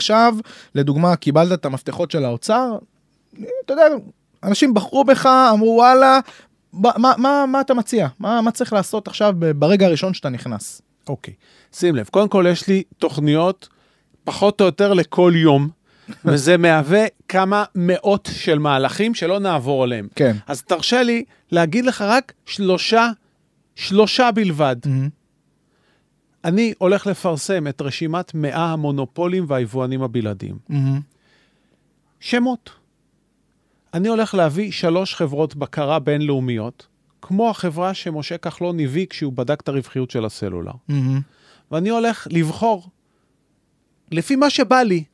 עכשיו, לדוגמה, קיבלת את המפתחות של האוצר, אתה יודע, אנשים בחרו בך, אמרו וואלה, מה, מה, מה אתה מציע? מה, מה צריך לעשות עכשיו ברגע הראשון שאתה נכנס? אוקיי, okay. שים לב, קודם כל יש לי תוכניות פחות או יותר לכל יום, וזה מהווה כמה מאות של מהלכים שלא נעבור עליהם. כן. אז תרשה לי להגיד לך רק שלושה, שלושה בלבד. Mm-hmm. אני הולך לפרסם את רשימת 100 המונופולים והיבואנים הבלעדיים. Mm-hmm. שמות. אני הולך להביא שלוש חברות בקרה בינלאומיות, כמו החברה שמשה כחלון הביא כשהוא בדק את הרווחיות של הסלולר. Mm-hmm. ואני הולך לבחור, לפי מה שבא לי,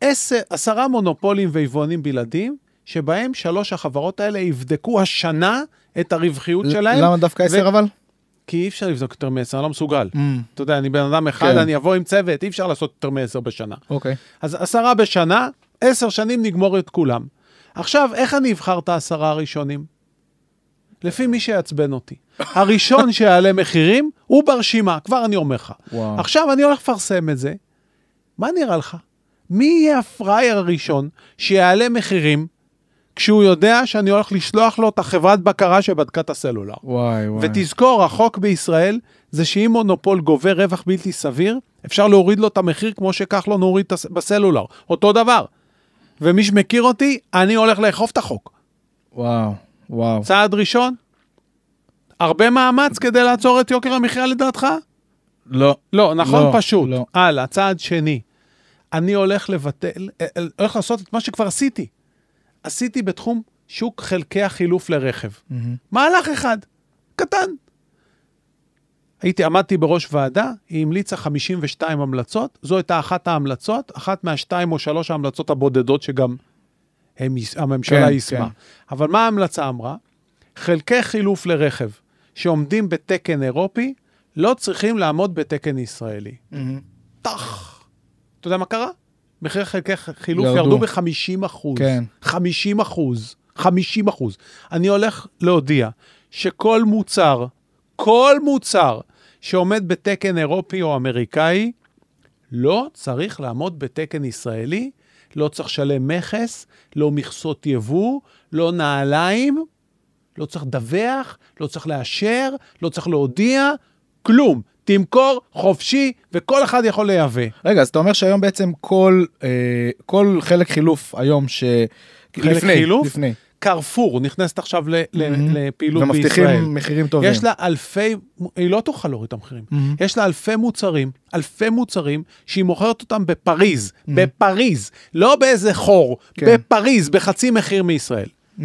עשר, עשרה מונופולים ויבואנים בלעדיים, שבהם שלוש החברות האלה יבדקו השנה את הרווחיות ل- שלהם. למה דווקא עשר ו- אבל? כי אי אפשר לבדוק יותר מ-10, אני לא מסוגל. Mm. אתה יודע, אני בן אדם אחד, כן. אני אבוא עם צוות, אי אפשר לעשות יותר מ-10 בשנה. אוקיי. Okay. אז 10 בשנה, 10 שנים נגמור את כולם. עכשיו, איך אני אבחר את העשרה הראשונים? לפי מי שיעצבן אותי. הראשון שיעלה מחירים, הוא ברשימה, כבר אני אומר לך. וואו. עכשיו, אני הולך לפרסם את זה, מה נראה לך? מי יהיה הפראייר הראשון שיעלה מחירים כשהוא יודע שאני הולך לשלוח לו את החברת בקרה שבדקה את הסלולר. וואי וואי. ותזכור, החוק בישראל זה שאם מונופול גובה רווח בלתי סביר, אפשר להוריד לו את המחיר כמו שכחלון לא הוריד בסלולר. אותו דבר. ומי שמכיר אותי, אני הולך לאכוף את החוק. וואו, וואו. צעד ראשון, הרבה מאמץ כדי לעצור את יוקר המחיה לדעתך? לא. לא, נכון? לא, פשוט. לא. הלאה, צעד שני. אני הולך לבטל, אה, אה, הולך לעשות את מה שכבר עשיתי. עשיתי בתחום שוק חלקי החילוף לרכב. Mm-hmm. מהלך אחד, קטן. הייתי, עמדתי בראש ועדה, היא המליצה 52 המלצות, זו הייתה אחת ההמלצות, אחת מהשתיים או שלוש ההמלצות הבודדות שגם הם, הממשלה כן, יישמה. כן. אבל מה ההמלצה אמרה? חלקי חילוף לרכב שעומדים בתקן אירופי, לא צריכים לעמוד בתקן ישראלי. טח. Mm-hmm. אתה יודע מה קרה? מחירי חלקי חילוף ירדו, ירדו ב-50 אחוז. כן. 50 אחוז. 50 אחוז. אני הולך להודיע שכל מוצר, כל מוצר שעומד בתקן אירופי או אמריקאי, לא צריך לעמוד בתקן ישראלי, לא צריך לשלם מכס, לא מכסות יבוא, לא נעליים, לא צריך לדווח, לא צריך לאשר, לא צריך להודיע, כלום. תמכור חופשי וכל אחד יכול לייבא. רגע, אז אתה אומר שהיום בעצם כל, אה, כל חלק חילוף היום ש... חלק לפני, חילוף? לפני. קרפור נכנסת עכשיו ל, mm-hmm. לפעילות ומבטיחים בישראל. ומבטיחים מחירים טובים. יש לה אלפי, היא לא תוכל להוריד את המחירים. Mm-hmm. יש לה אלפי מוצרים, אלפי מוצרים שהיא מוכרת אותם בפריז, mm-hmm. בפריז, לא באיזה חור, כן. בפריז, בחצי מחיר מישראל. Mm-hmm.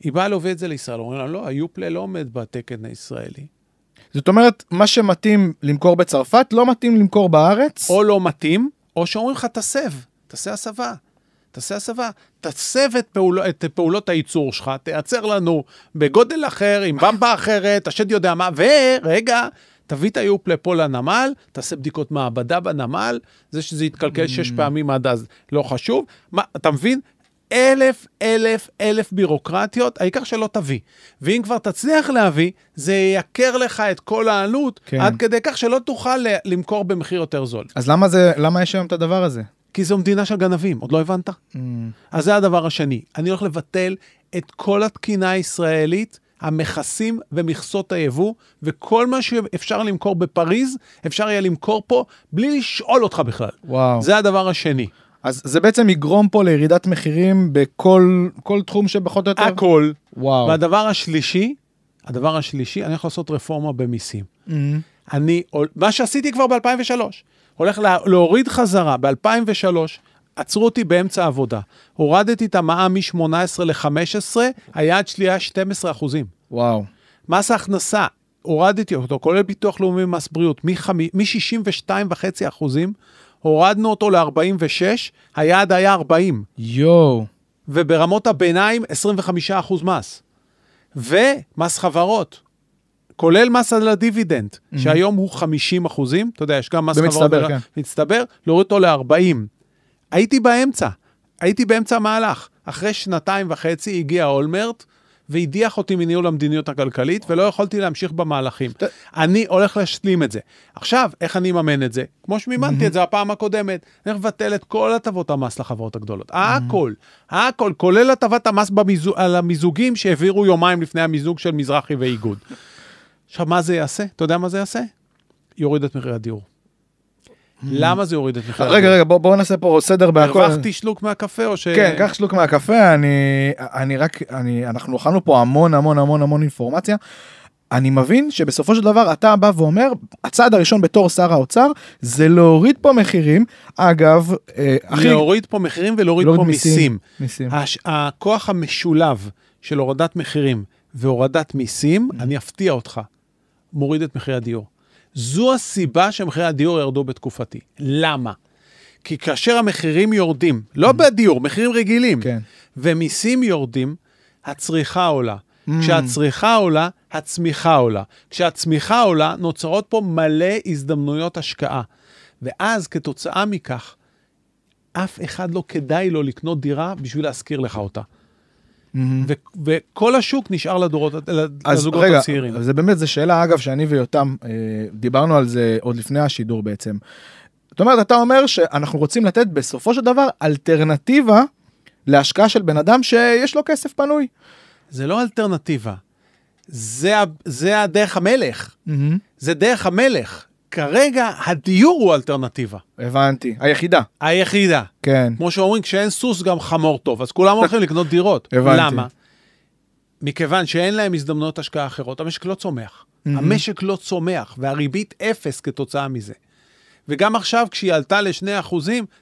היא באה להוביל את זה לישראל, אומרים לה, לא, היופלה לא עומד בתקן הישראלי. זאת אומרת, מה שמתאים למכור בצרפת, לא מתאים למכור בארץ. או לא מתאים, או שאומרים לך, תסב, תעשה הסבה. תעשה הסבה, תסב את, פעול, את פעולות הייצור שלך, תייצר לנו בגודל אחר, עם במבה אחרת, השד יודע מה, ורגע, תביא את היופ לפה לנמל, תעשה בדיקות מעבדה בנמל, זה שזה יתקלקל שש mm. פעמים עד אז לא חשוב. מה, אתה מבין? אלף, אלף, אלף בירוקרטיות, העיקר שלא תביא. ואם כבר תצליח להביא, זה ייקר לך את כל העלות, כן. עד כדי כך שלא תוכל למכור במחיר יותר זול. אז למה, זה, למה יש היום את הדבר הזה? כי זו מדינה של גנבים, עוד לא הבנת? Mm. אז זה הדבר השני. אני הולך לבטל את כל התקינה הישראלית, המכסים ומכסות היבוא, וכל מה שאפשר למכור בפריז, אפשר יהיה למכור פה בלי לשאול אותך בכלל. וואו. זה הדבר השני. אז זה בעצם יגרום פה לירידת מחירים בכל כל תחום שפחות או יותר? הכל. וואו. והדבר השלישי, הדבר השלישי, אני יכול לעשות רפורמה במיסים. Mm-hmm. אני, מה שעשיתי כבר ב-2003, הולך לה, להוריד חזרה, ב-2003, עצרו אותי באמצע העבודה. הורדתי את המע"מ מ-18 ל-15, היעד שלי היה 12 אחוזים. וואו. מס ההכנסה, הורדתי אותו, כולל ביטוח לאומי ומס בריאות, מ-62.5 אחוזים הורדנו אותו ל-46, היעד היה 40. יואו. וברמות הביניים, 25% מס. ומס חברות, כולל מס על הדיבידנד, mm-hmm. שהיום הוא 50 אחוזים, אתה יודע, יש גם מס חברות. במצטבר, כן. מצטבר, להוריד אותו ל-40. הייתי באמצע, הייתי באמצע המהלך. אחרי שנתיים וחצי הגיע אולמרט, והדיח אותי מניהול המדיניות הכלכלית, ולא יכולתי להמשיך במהלכים. אני הולך להשלים את זה. עכשיו, איך אני אממן את זה? כמו שמימנתי את זה הפעם הקודמת, אני הולך לבטל את כל הטבות המס לחברות הגדולות. הכל, הכל, כולל הטבת המס על המיזוגים שהעבירו יומיים לפני המיזוג של מזרחי ואיגוד. עכשיו, מה זה יעשה? אתה יודע מה זה יעשה? יוריד את מחירי הדיור. למה זה יוריד את מחירי רגע, רגע, בואו בוא נעשה פה סדר בהכל. הרווחתי שלוק מהקפה או ש... כן, קח שלוק מהקפה, אני, אני רק, אני, אנחנו אכלנו פה המון המון המון המון אינפורמציה. אני מבין שבסופו של דבר אתה בא ואומר, הצעד הראשון בתור שר האוצר זה להוריד פה מחירים, אגב, אה, הכי... להוריד פה מחירים ולהוריד פה מיסים. מיסים. מיסים. הש... הכוח המשולב של הורדת מחירים והורדת מיסים, mm-hmm. אני אפתיע אותך, מוריד את מחירי הדיור. זו הסיבה שמחירי הדיור ירדו בתקופתי. למה? כי כאשר המחירים יורדים, לא mm. בדיור, מחירים רגילים, כן. ומיסים יורדים, הצריכה עולה. Mm. כשהצריכה עולה, הצמיחה עולה. כשהצמיחה עולה, נוצרות פה מלא הזדמנויות השקעה. ואז כתוצאה מכך, אף אחד לא כדאי לו לקנות דירה בשביל להשכיר לך אותה. Mm-hmm. וכל השוק נשאר לדורות, לזוגות רגע, הצעירים. אז רגע, זה באמת, זו שאלה, אגב, שאני ויותם אה, דיברנו על זה עוד לפני השידור בעצם. זאת אומרת, אתה אומר שאנחנו רוצים לתת בסופו של דבר אלטרנטיבה להשקעה של בן אדם שיש לו כסף פנוי. זה לא אלטרנטיבה, זה, זה הדרך המלך. Mm-hmm. זה דרך המלך. כרגע הדיור הוא אלטרנטיבה. הבנתי, היחידה. היחידה. כן. כמו שאומרים, כשאין סוס גם חמור טוב, אז כולם הולכים לקנות דירות. הבנתי. למה? מכיוון שאין להם הזדמנויות השקעה אחרות, המשק לא צומח. Mm-hmm. המשק לא צומח, והריבית אפס כתוצאה מזה. וגם עכשיו, כשהיא עלתה ל-2%,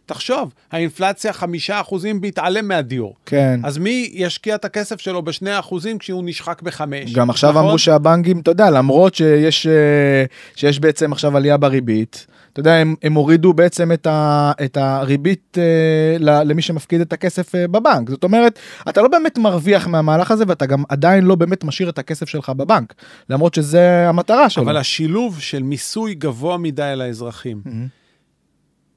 תחשוב, האינפלציה 5% בהתעלם מהדיור. כן. אז מי ישקיע את הכסף שלו ב-2% כשהוא נשחק ב-5? גם עכשיו נכון? אמרו שהבנקים, אתה יודע, למרות שיש, אה, שיש בעצם עכשיו עלייה בריבית, אתה יודע, הם, הם הורידו בעצם את, ה, את הריבית אה, למי שמפקיד את הכסף אה, בבנק. זאת אומרת, אתה לא באמת מרוויח מהמהלך הזה, ואתה גם עדיין לא באמת משאיר את הכסף שלך בבנק, למרות שזה המטרה שלו. אבל השילוב של מיסוי גבוה מדי על האזרחים, mm Mm-hmm.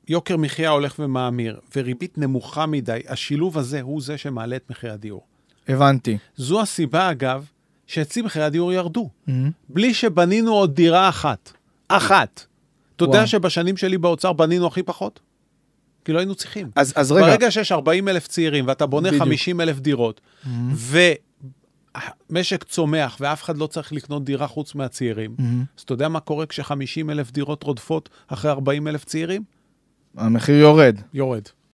יוקר מחיה הולך ומאמיר, וריבית נמוכה מדי, השילוב הזה הוא זה שמעלה את מחירי הדיור. הבנתי. זו הסיבה, אגב, שאצלי מחירי הדיור ירדו, mm-hmm. בלי שבנינו עוד דירה אחת. אחת. אתה יודע שבשנים שלי באוצר בנינו הכי פחות? כי לא היינו צריכים. אז, אז רגע... ברגע שיש 40 אלף צעירים ואתה בונה בדיוק. 50 אלף דירות, mm-hmm. המשק צומח ואף אחד לא צריך לקנות דירה חוץ מהצעירים, mm-hmm. אז אתה יודע מה קורה כש-50 אלף דירות רודפות אחרי 40 אלף צעירים? המחיר יורד. יורד.